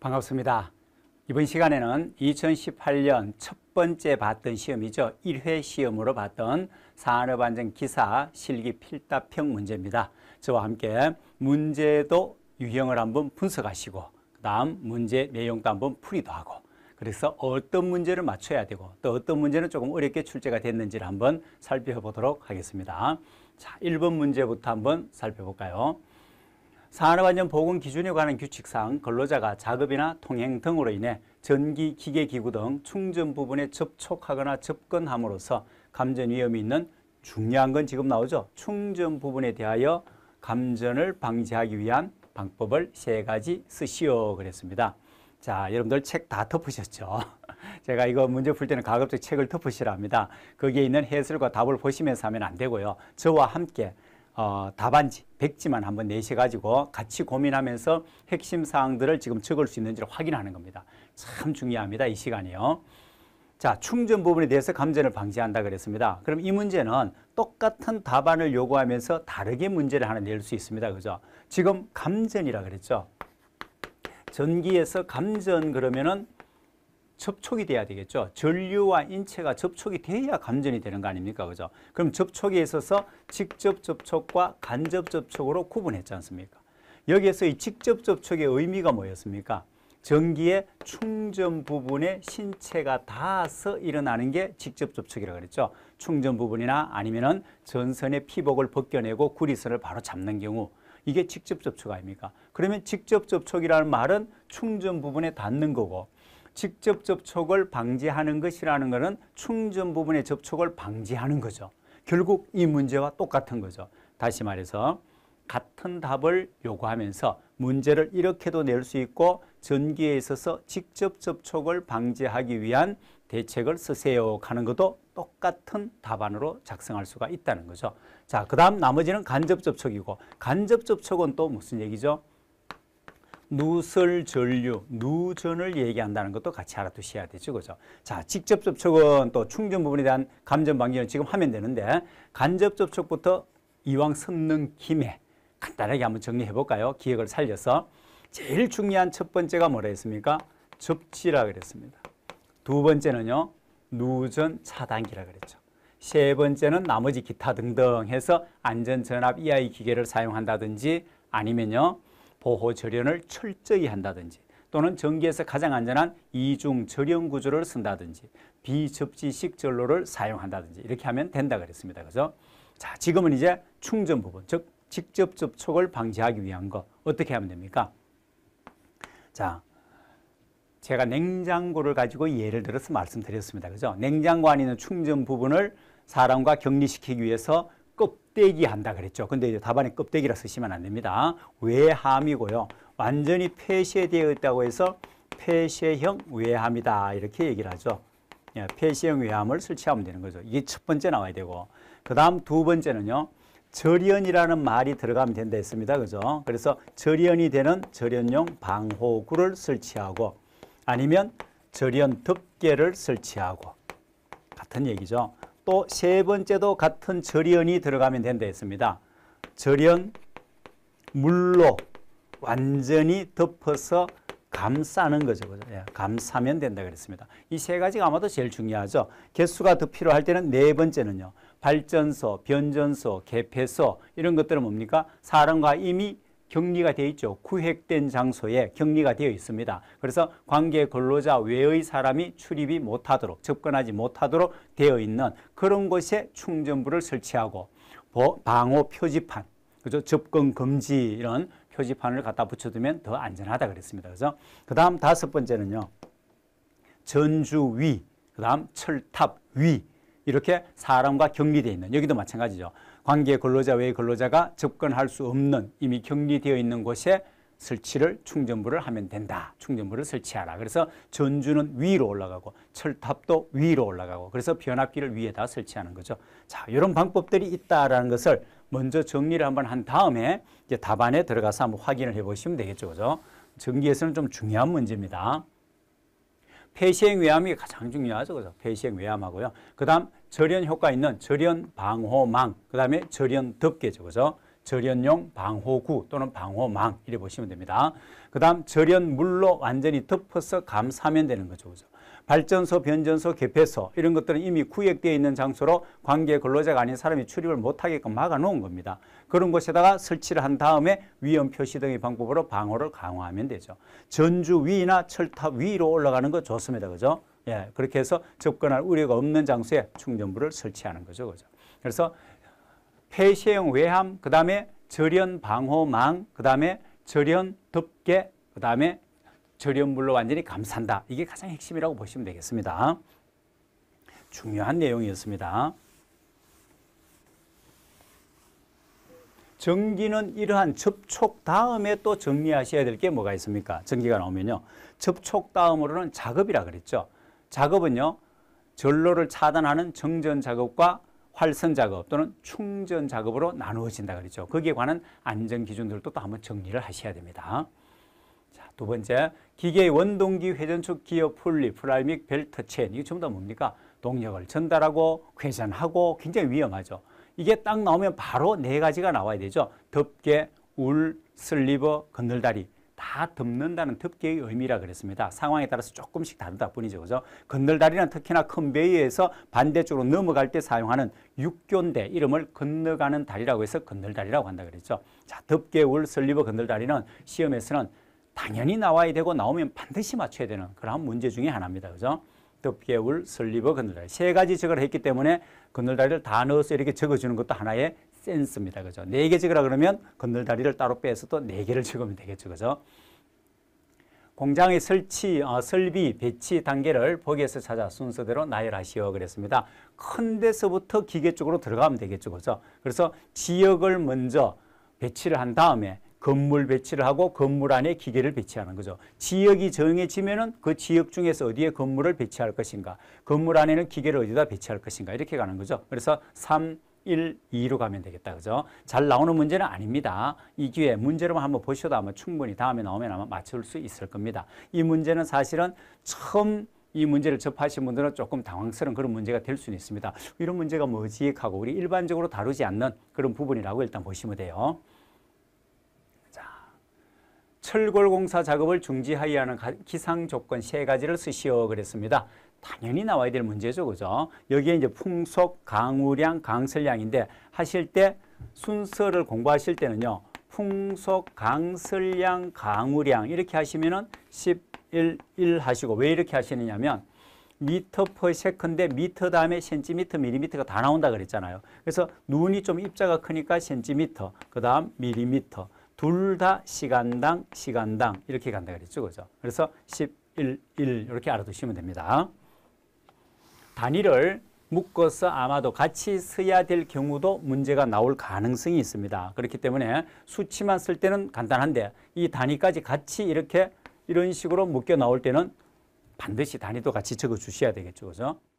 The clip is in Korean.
반갑습니다. 이번 시간에는 2018년 첫 번째 봤던 시험이죠. 1회 시험으로 봤던 산업안전기사 실기 필답형 문제입니다. 저와 함께 문제도 유형을 한번 분석하시고 그 다음 문제 내용도 한번 풀이도 하고 그래서 어떤 문제를 맞춰야 되고 또 어떤 문제는 조금 어렵게 출제가 됐는지를 한번 살펴보도록 하겠습니다. 자, 1번 문제부터 한번 살펴볼까요? 산업안전보건 기준에 관한 규칙상 근로자가 작업이나 통행 등으로 인해 전기, 기계기구 등 충전 부분에 접촉하거나 접근함으로써 감전 위험이 있는 중요한 건 지금 나오죠. 충전 부분에 대하여 감전을 방지하기 위한 방법을 세 가지 쓰시오 그랬습니다. 자, 여러분들 책 다 덮으셨죠? 제가 이거 문제 풀 때는 가급적 책을 덮으시라합니다 거기에 있는 해설과 답을 보시면서 하면 안 되고요. 저와 함께 어, 답안지 백지만 한번 내셔가지고 같이 고민하면서 핵심 사항들을 지금 적을 수 있는지를 확인하는 겁니다. 참 중요합니다. 이 시간이요. 자, 충전 부분에 대해서 감전을 방지한다 그랬습니다. 그럼 이 문제는 똑같은 답안을 요구하면서 다르게 문제를 하나 낼 수 있습니다. 그죠? 지금 감전이라 그랬죠? 전기에서 감전 그러면은 접촉이 돼야 되겠죠. 전류와 인체가 접촉이 돼야 감전이 되는 거 아닙니까? 그죠? 그럼 접촉에 있어서 직접 접촉과 간접 접촉으로 구분했지 않습니까? 여기에서 이 직접 접촉의 의미가 뭐였습니까? 전기의 충전 부분에 신체가 닿아서 일어나는 게 직접 접촉이라고 그랬죠. 충전 부분이나 아니면은 전선의 피복을 벗겨내고 구리선을 바로 잡는 경우 이게 직접 접촉 아닙니까? 그러면 직접 접촉이라는 말은 충전 부분에 닿는 거고 직접 접촉을 방지하는 것이라는 것은 충전 부분의 접촉을 방지하는 거죠. 결국 이 문제와 똑같은 거죠. 다시 말해서 같은 답을 요구하면서 문제를 이렇게도 낼 수 있고 전기에 있어서 직접 접촉을 방지하기 위한 대책을 쓰세요 하는 것도 똑같은 답안으로 작성할 수가 있다는 거죠. 자, 그 다음 나머지는 간접 접촉이고 간접 접촉은 또 무슨 얘기죠? 누설전류, 누전을 얘기한다는 것도 같이 알아두셔야 되죠. 그죠? 자, 직접 접촉은 또 충전 부분에 대한 감전 방지는 지금 하면 되는데 간접 접촉부터 이왕 섭는 김에 간단하게 한번 정리해 볼까요? 기억을 살려서 제일 중요한 첫 번째가 뭐라 했습니까? 접지라 그랬습니다. 두 번째는요. 누전 차단기라 그랬죠. 세 번째는 나머지 기타 등등 해서 안전전압 이하 e 기계를 사용한다든지 아니면요. 보호 절연을 철저히 한다든지 또는 전기에서 가장 안전한 이중 절연 구조를 쓴다든지 비접지식 전로를 사용한다든지 이렇게 하면 된다 그랬습니다. 그죠? 자, 지금은 이제 충전 부분, 즉 직접 접촉을 방지하기 위한 거 어떻게 하면 됩니까? 자, 제가 냉장고를 가지고 예를 들어서 말씀드렸습니다. 그죠? 냉장고 안에 있는 충전 부분을 사람과 격리시키기 위해서 껍데기 한다 그랬죠. 근데 이제 답안에 껍데기라 쓰시면 안 됩니다. 외함이고요. 완전히 폐쇄되어 있다고 해서 폐쇄형 외함이다 이렇게 얘기를 하죠. 예, 폐쇄형 외함을 설치하면 되는 거죠. 이게 첫 번째 나와야 되고 그 다음 두 번째는요. 절연이라는 말이 들어가면 된다 했습니다. 그죠? 그래서 절연이 되는 절연용 방호구를 설치하고 아니면 절연 덮개를 설치하고 같은 얘기죠. 또세 번째도 같은 절연이 들어가면 된다 했습니다. 절연 물로 완전히 덮어서 감싸는 거죠. 그죠? 예, 감싸면 된다 그랬습니다. 이 세 가지가 아마도 제일 중요하죠. 개수가 더 필요할 때는 네 번째는요. 발전소, 변전소, 개폐소 이런 것들은 뭡니까? 사람과 이미 격리가 되어 있죠. 구획된 장소에 격리가 되어 있습니다. 그래서 관계 근로자 외의 사람이 출입이 못하도록 접근하지 못하도록 되어 있는 그런 곳에 충전부를 설치하고 방호 표지판, 그죠? 접근 금지 이런 표지판을 갖다 붙여두면 더 안전하다 그랬습니다. 그래서 그 다음 다섯 번째는요. 전주 위, 그 다음 철탑 위 이렇게 사람과 격리되어 있는 여기도 마찬가지죠. 관계 근로자 외의 근로자가 접근할 수 없는 이미 격리되어 있는 곳에 설치를 충전부를 하면 된다. 충전부를 설치하라. 그래서 전주는 위로 올라가고 철탑도 위로 올라가고 그래서 변압기를 위에다 설치하는 거죠. 자, 이런 방법들이 있다라는 것을 먼저 정리를 한번 한 다음에 이제 답안에 들어가서 한번 확인을 해보시면 되겠죠. 그죠? 전기에서는 좀 중요한 문제입니다. 폐쇄형 외암이 가장 중요하죠. 그죠? 폐쇄형 외암하고요. 그 다음 절연 효과 있는 절연 방호망, 그 다음에 절연 덮개죠. 그죠? 절연용 방호구 또는 방호망 이래 보시면 됩니다. 그 다음 절연 물로 완전히 덮어서 감싸면 되는 거죠. 그죠? 발전소, 변전소, 개폐소 이런 것들은 이미 구획되어 있는 장소로 관계 근로자가 아닌 사람이 출입을 못하게끔 막아놓은 겁니다. 그런 곳에다가 설치를 한 다음에 위험 표시 등의 방법으로 방호를 강화하면 되죠. 전주 위나 철탑 위로 올라가는 거 좋습니다. 그죠? 예, 그렇게 해서 접근할 우려가 없는 장소에 충전부를 설치하는 거죠. 그죠? 그래서 폐쇄형 외함, 그 다음에 절연 방호망, 그 다음에 절연 덮개, 그 다음에 절연물로 완전히 감싼다. 이게 가장 핵심이라고 보시면 되겠습니다. 중요한 내용이었습니다. 전기는 이러한 접촉 다음에 또 정리하셔야 될 게 뭐가 있습니까? 전기가 나오면요. 접촉 다음으로는 작업이라 그랬죠. 작업은요. 전로를 차단하는 정전 작업과 활선 작업 또는 충전 작업으로 나누어진다 그랬죠. 거기에 관한 안전 기준들도 또 한번 정리를 하셔야 됩니다. 자, 두 번째, 기계의 원동기 회전축 기어 풀리 프라이믹 벨트 체인 이게 전부 다 뭡니까? 동력을 전달하고 회전하고 굉장히 위험하죠. 이게 딱 나오면 바로 네 가지가 나와야 되죠. 덮개, 울, 슬리버, 건널다리. 다 덮는다는 덮개의 의미라 그랬습니다. 상황에 따라서 조금씩 다르다 뿐이죠. 그죠? 건널다리는 특히나 큰베이에서 반대쪽으로 넘어갈 때 사용하는 육교인데 이름을 건너가는 다리라고 해서 건널다리라고 한다 그랬죠. 자, 덮개울 설리버 건널다리는 시험에서는 당연히 나와야 되고 나오면 반드시 맞춰야 되는 그런 문제 중에 하나입니다. 그죠? 덮개울, 설리버, 건널다리 세 가지 적을 했기 때문에 건널다리를 다 넣어서 이렇게 적어주는 것도 하나의 센스입니다. 그죠? 네개 찍으라 그러면 건널다리를 따로 빼서 또 네 개를 찍으면 되겠죠. 그죠? 공장의 설치, 어, 설비, 배치 단계를 보기에서 찾아 순서대로 나열하시오 그랬습니다. 큰 데서부터 기계 쪽으로 들어가면 되겠죠. 그죠? 그래서 지역을 먼저 배치를 한 다음에 건물 배치를 하고 건물 안에 기계를 배치하는 거죠. 지역이 정해지면은 그 지역 중에서 어디에 건물을 배치할 것인가, 건물 안에는 기계를 어디다 배치할 것인가 이렇게 가는 거죠. 그래서 3, 1, 2로 가면 되겠다. 그죠? 잘 나오는 문제는 아닙니다. 이 기회 문제로만 한번 보셔도 아마 충분히 다음에 나오면 아마 맞출 수 있을 겁니다. 이 문제는 사실은 처음 이 문제를 접하신 분들은 조금 당황스러운 그런 문제가 될 수는 있습니다. 이런 문제가 뭐지? 하고 우리 일반적으로 다루지 않는 그런 부분이라고 일단 보시면 돼요. 자, 철골공사 작업을 중지하여야 하는 기상 조건 세 가지를 쓰시오 그랬습니다. 당연히 나와야 될 문제죠. 그죠? 여기에 이제 풍속, 강우량, 강설량인데 하실 때 순서를 공부하실 때는요. 풍속, 강설량, 강우량 이렇게 하시면은 11, 1 하시고 왜 이렇게 하시느냐면 미터 퍼세컨드에 미터 다음에 센티미터, 밀리미터가 다 나온다 그랬잖아요. 그래서 눈이 좀 입자가 크니까 센티미터, 그다음 밀리미터 둘 다 시간당 시간당 이렇게 간다 그랬죠. 그죠? 그래서 11, 1 이렇게 알아두시면 됩니다. 단위를 묶어서 아마도 같이 써야 될 경우도 문제가 나올 가능성이 있습니다. 그렇기 때문에 수치만 쓸 때는 간단한데 이 단위까지 같이 이렇게 이런 식으로 묶여 나올 때는 반드시 단위도 같이 적어 주셔야 되겠죠. 그죠?